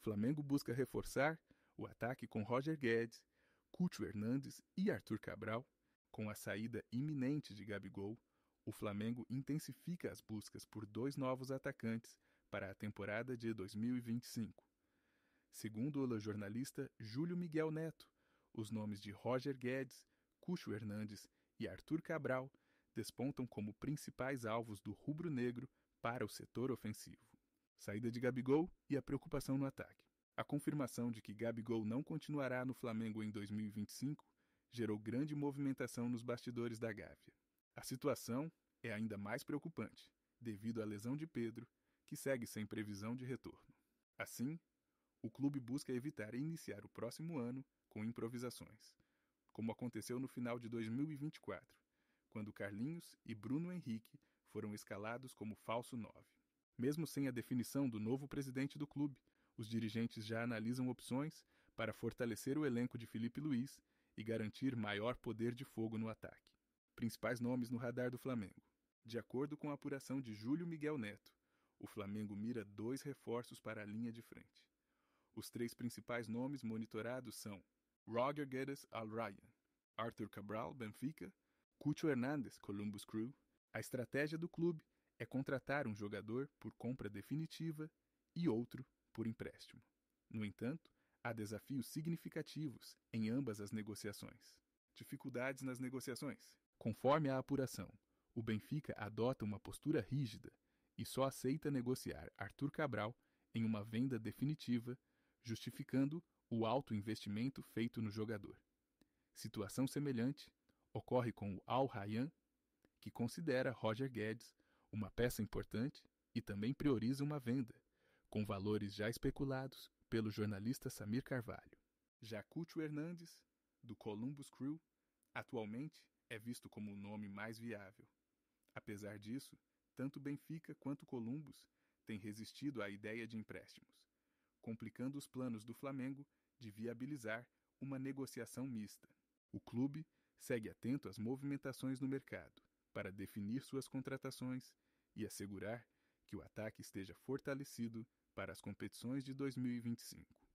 Flamengo busca reforçar o ataque com Roger Guedes, Cútio Hernandes e Arthur Cabral. Com a saída iminente de Gabigol, o Flamengo intensifica as buscas por dois novos atacantes para a temporada de 2025. Segundo o jornalista Júlio Miguel Neto, os nomes de Roger Guedes, Cútio Hernandes e Arthur Cabral despontam como principais alvos do rubro-negro para o setor ofensivo. Saída de Gabigol e a preocupação no ataque. A confirmação de que Gabigol não continuará no Flamengo em 2025 gerou grande movimentação nos bastidores da Gávea. A situação é ainda mais preocupante, devido à lesão de Pedro, que segue sem previsão de retorno. Assim, o clube busca evitar iniciar o próximo ano com improvisações, como aconteceu no final de 2024, quando Carlinhos e Bruno Henrique foram escalados como falso 9. Mesmo sem a definição do novo presidente do clube, os dirigentes já analisam opções para fortalecer o elenco de Felipe Luiz e garantir maior poder de fogo no ataque. Principais nomes no radar do Flamengo. De acordo com a apuração de Júlio Miguel Neto, o Flamengo mira dois reforços para a linha de frente. Os três principais nomes monitorados são Roger Guedes Al Ryan, Arthur Cabral Benfica, Cucho Hernandes Columbus Crew. A estratégia do clube é contratar um jogador por compra definitiva e outro por empréstimo. No entanto, há desafios significativos em ambas as negociações. Dificuldades nas negociações. Conforme a apuração, o Benfica adota uma postura rígida e só aceita negociar Arthur Cabral em uma venda definitiva, justificando o alto investimento feito no jogador. Situação semelhante ocorre com o Al Rayyan, que considera Roger Guedes uma peça importante e também prioriza uma venda, com valores já especulados pelo jornalista Samir Carvalho. Jacúcio Hernandes, do Columbus Crew, atualmente é visto como o nome mais viável. Apesar disso, tanto Benfica quanto Columbus têm resistido à ideia de empréstimos, complicando os planos do Flamengo de viabilizar uma negociação mista. O clube segue atento às movimentações no mercado, para definir suas contratações e assegurar que o ataque esteja fortalecido para as competições de 2025.